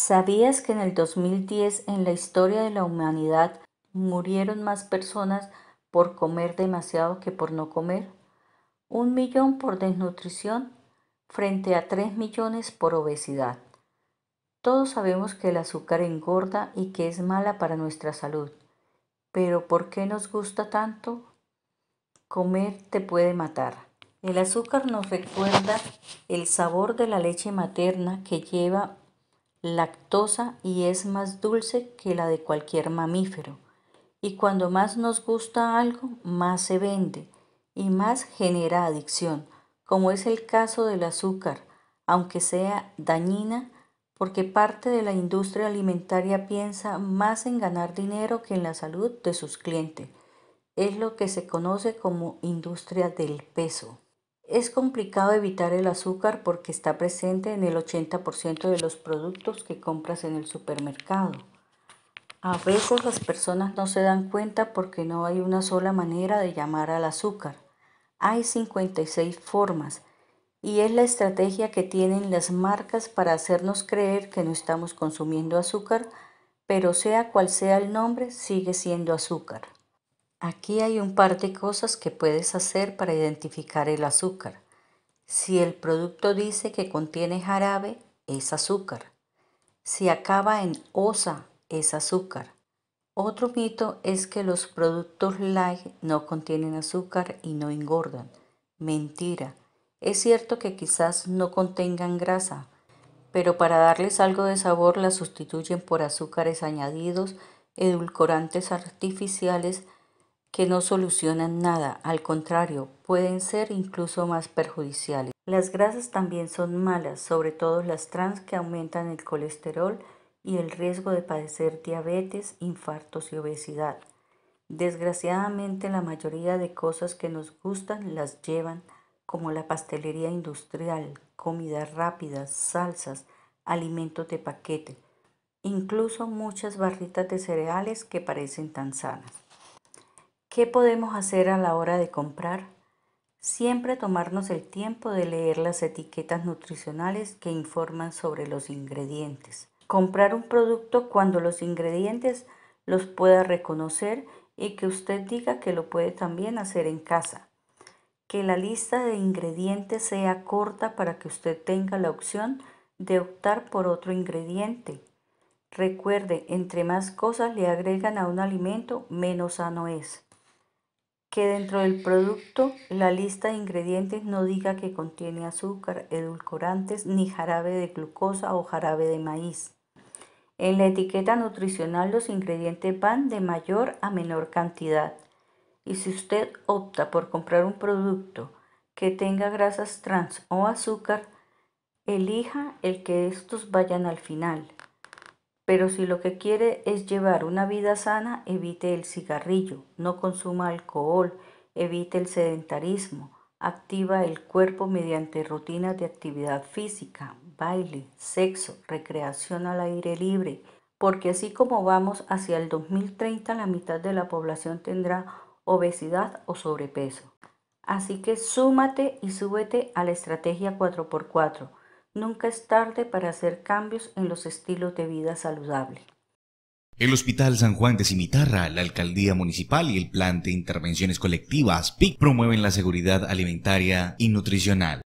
¿Sabías que en el 2010 en la historia de la humanidad murieron más personas por comer demasiado que por no comer? Un millón por desnutrición frente a tres millones por obesidad. Todos sabemos que el azúcar engorda y que es mala para nuestra salud, pero ¿por qué nos gusta tanto? Comer te puede matar. El azúcar nos recuerda el sabor de la leche materna que lleva lactosa y es más dulce que la de cualquier mamífero. Y cuando más nos gusta algo, más se vende y más genera adicción, como es el caso del azúcar, aunque sea dañina, porque parte de la industria alimentaria piensa más en ganar dinero que en la salud de sus clientes. Es lo que se conoce como industria del peso. Es complicado evitar el azúcar porque está presente en el 80% de los productos que compras en el supermercado. A veces las personas no se dan cuenta porque no hay una sola manera de llamar al azúcar. Hay 56 formas y es la estrategia que tienen las marcas para hacernos creer que no estamos consumiendo azúcar, pero sea cual sea el nombre, sigue siendo azúcar. Aquí hay un par de cosas que puedes hacer para identificar el azúcar. Si el producto dice que contiene jarabe, es azúcar. Si acaba en osa, es azúcar. Otro mito es que los productos light no contienen azúcar y no engordan. Mentira. Es cierto que quizás no contengan grasa, pero para darles algo de sabor la sustituyen por azúcares añadidos, edulcorantes artificiales, que no solucionan nada, al contrario, pueden ser incluso más perjudiciales. Las grasas también son malas, sobre todo las trans que aumentan el colesterol y el riesgo de padecer diabetes, infartos y obesidad. Desgraciadamente la mayoría de cosas que nos gustan las llevan como la pastelería industrial, comidas rápidas, salsas, alimentos de paquete, incluso muchas barritas de cereales que parecen tan sanas. ¿Qué podemos hacer a la hora de comprar? Siempre tomarnos el tiempo de leer las etiquetas nutricionales que informan sobre los ingredientes. Comprar un producto cuando los ingredientes los pueda reconocer y que usted diga que lo puede también hacer en casa. Que la lista de ingredientes sea corta para que usted tenga la opción de optar por otro ingrediente. Recuerde, entre más cosas le agregan a un alimento, menos sano es que dentro del producto la lista de ingredientes no diga que contiene azúcar, edulcorantes, ni jarabe de glucosa o jarabe de maíz. En la etiqueta nutricional los ingredientes van de mayor a menor cantidad. Y si usted opta por comprar un producto que tenga grasas trans o azúcar, elija el que estos vayan al final. Pero si lo que quiere es llevar una vida sana, evite el cigarrillo, no consuma alcohol, evite el sedentarismo, activa el cuerpo mediante rutinas de actividad física, baile, sexo, recreación al aire libre, porque así como vamos hacia el 2030 la mitad de la población tendrá obesidad o sobrepeso. Así que súmate y súbete a la estrategia 4x4 Nunca es tarde para hacer cambios en los estilos de vida saludable. El Hospital San Juan de Cimitarra, la Alcaldía Municipal y el Plan de Intervenciones Colectivas PIC promueven la seguridad alimentaria y nutricional.